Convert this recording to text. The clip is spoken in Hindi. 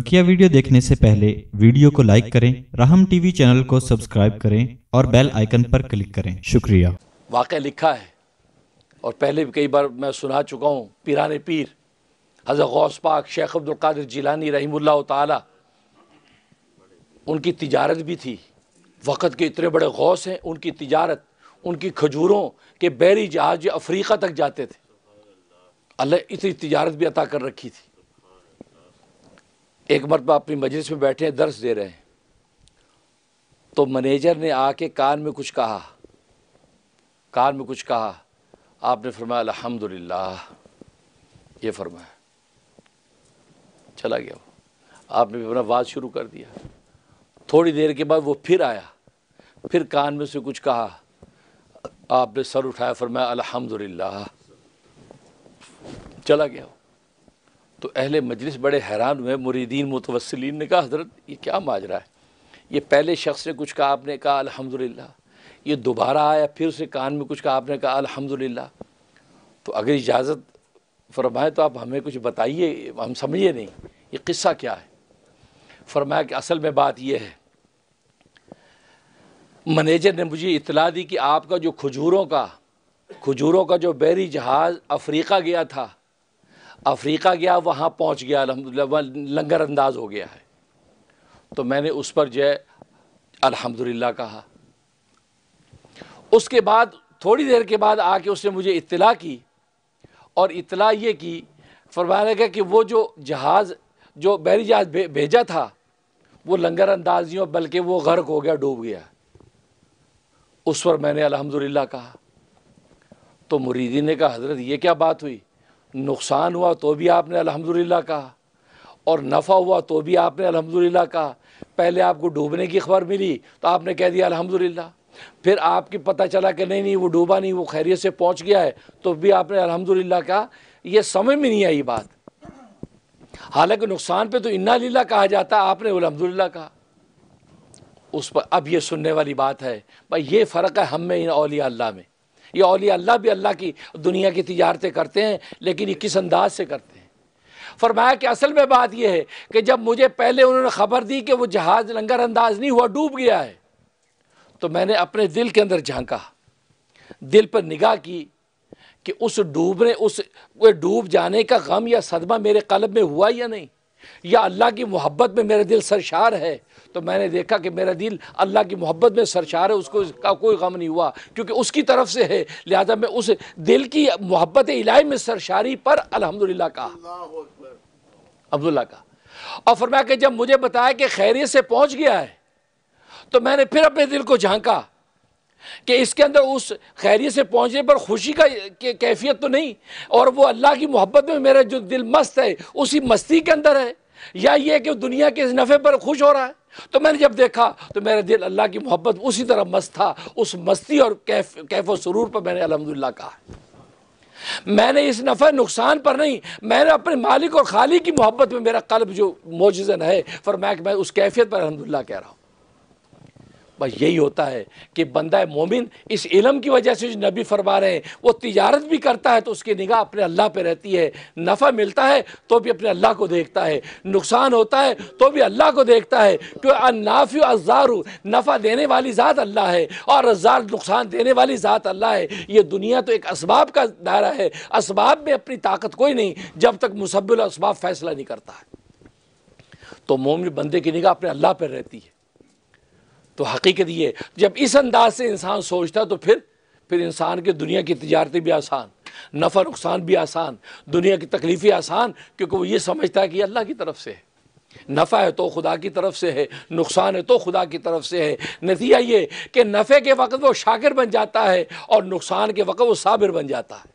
बकिया वीडियो देखने से पहले वीडियो को लाइक करें राहम टीवी चैनल को सब्सक्राइब करें और बेल आइकन पर क्लिक करें शुक्रिया वाक़ लिखा है और पहले भी कई बार मैं सुना चुका हूँ पीरान पीर हज़र गौस पाक शेख अब्दुल्कर जिलानी रहीमल्ला ताला उनकी तिजारत भी थी वक़्त के इतने बड़े गौस हैं उनकी तिजारत उनकी खजूरों के बैरी जहाज अफ्रीका तक जाते थे अल्लाह इतनी तिजारत भी अता कर रखी थी एक मरतबा अपनी मजलिस में बैठे हैं दर्श दे रहे हैं तो मैनेजर ने आके कान में कुछ कहा कान में कुछ कहा आपने फरमाया अल्हम्दुलिल्लाह ये फरमाया चला गया वो आपने भी अपना वाद शुरू कर दिया थोड़ी देर के बाद वो फिर आया फिर कान में से कुछ कहा आपने सर उठाया फरमाया अल्हम्दुलिल्लाह चला गया वो तो अहल मजलिस बड़े हैरान हुए मुरीदीन मुतवसलिन ने कहा हजरत ये क्या माजरा है ये पहले शख्स ने कुछ कहा आपने कहा अलहमदिल्ला ये दोबारा आया फिर उसे कान में कुछ कहा आपने कहा अलहमदिल्ला तो अगर इजाज़त फरमाए तो आप हमें कुछ बताइए हम समझिए नहीं ये किस्सा क्या है फरमाया कि असल में बात यह है मैनेजर ने मुझे इतला दी कि आपका जो खजूरों का खजूरों का जो बैरी जहाज़ अफ्रीका गया था अफ्रीका गया वहाँ पहुँच गया अलहमदिल्ला लंगर अंदाज हो गया है तो मैंने उस पर जय अल्हम्दुलिल्लाह कहा उसके बाद थोड़ी देर के बाद आके उसने मुझे इत्तला की और इतला ये की फरमाया गया कि वो जो जहाज़ जो बहरी जहाज भे, भेजा था वो लंगर अंदाज नहीं बल्कि वो गर्क हो गया डूब गया उस पर मैंने अलहमदिल्ला कहा तो मुरीदी ने कहा हजरत ये क्या बात हुई नुकसान हुआ तो भी आपने अल्हम्दुलिल्लाह कहा और नफ़ा हुआ तो भी आपने अल्हम्दुलिल्लाह कहा पहले आपको डूबने की खबर मिली तो आपने कह दिया अल्हम्दुलिल्लाह फिर आपकी पता चला कि नहीं नहीं वो डूबा नहीं वो खैरियत से पहुंच गया है तो भी आपने अल्हम्दुलिल्लाह कहा ये समझ में नहीं आई बात हालांकि नुकसान पर तो इन्ना लीला कहा जाता है आपने अलहमदिल्ला कहा उस पर अब ये सुनने वाली बात है भाई ये फ़र्क है हम में इन अलिया अल्लाह में ये अलिया अल्लाह भी अल्लाह की दुनिया की तजारतें करते हैं लेकिन ये किस अंदाज से करते हैं फरमाया कि असल में बात यह है कि जब मुझे पहले उन्होंने खबर दी कि वो जहाज़ लंगर अंदाज नहीं हुआ डूब गया है तो मैंने अपने दिल के अंदर झांका दिल पर निगाह की कि उस डूबने उस डूब जाने का गम या सदमा मेरे कलब में हुआ या नहीं या अल्लाह की मोहब्बत में मेरा दिल सरशार है तो मैंने देखा कि मेरा दिल अल्लाह की मोहब्बत में सरशार है उसको इसका कोई गम नहीं हुआ क्योंकि उसकी तरफ से है लिहाजा मैं उस दिल की मोहब्बत इलाही में सरशारी पर अलहमदिल्ला कहा अब्दुल्ला का और फरमाया कि जब मुझे बताया कि खैरियत से पहुंच गया है तो मैंने फिर अपने दिल को झांका कि इसके अंदर उस खैरियत से पहुँचने पर खुशी का कैफियत तो नहीं और वो अल्लाह की मोहब्बत में मेरा जो दिल मस्त है उसी मस्ती के अंदर है या ये कि दुनिया के इस नफ़े पर खुश हो रहा है तो मैंने जब देखा तो मेरा दिल अल्लाह की मोहब्बत उसी तरह मस्त था उस मस्ती और कैफ कैफ सुरूर पर मैंने अलहमदिल्ला कहा मैंने इस नफे नुकसान पर नहीं मैंने अपने मालिक और खाली की मोहब्बत में मेरा कल्ब जो मोजन है फरमाया कि मैं उस कैफियत पर अलहमदिल्ला कह रहा हूँ बस यही होता है कि बंदा मोमिन इस इलम की वजह से जो नबी फरमा रहे हैं वो तजारत भी करता है तो उसकी निगाह अपने अल्लाह पे रहती है नफ़ा मिलता है तो भी अपने अल्लाह को देखता है नुकसान होता है तो भी अल्लाह को देखता है क्योंकि अनाफ़ी अजारू नफ़ा देने वाली ज़ात अल्लाह है और अजार नुकसान देने वाली ज़ात अल्लाह है ये दुनिया तो एक इसबाब का दायरा है इसबाब में अपनी ताकत कोई नहीं जब तक मुसबिल इसबाब फैसला नहीं करता है तो मोमिन बंदे की निगाह अपने अल्लाह पर रहती है तो हकीकत ये जब इस अंदाज से इंसान सोचता तो फिर फिर इंसान के दुनिया की तजारती भी आसान नफ़ा नुकसान भी आसान दुनिया की तकलीफ़ें आसान क्योंकि वो ये समझता है कि अल्लाह की तरफ से है नफ़ा है तो खुदा की तरफ से है नुकसान है तो खुदा की तरफ से है नतीजा ये कि नफ़े के वक्त वो शाकिर बन जाता है और नुकसान के वक्त वो साबिर बन जाता है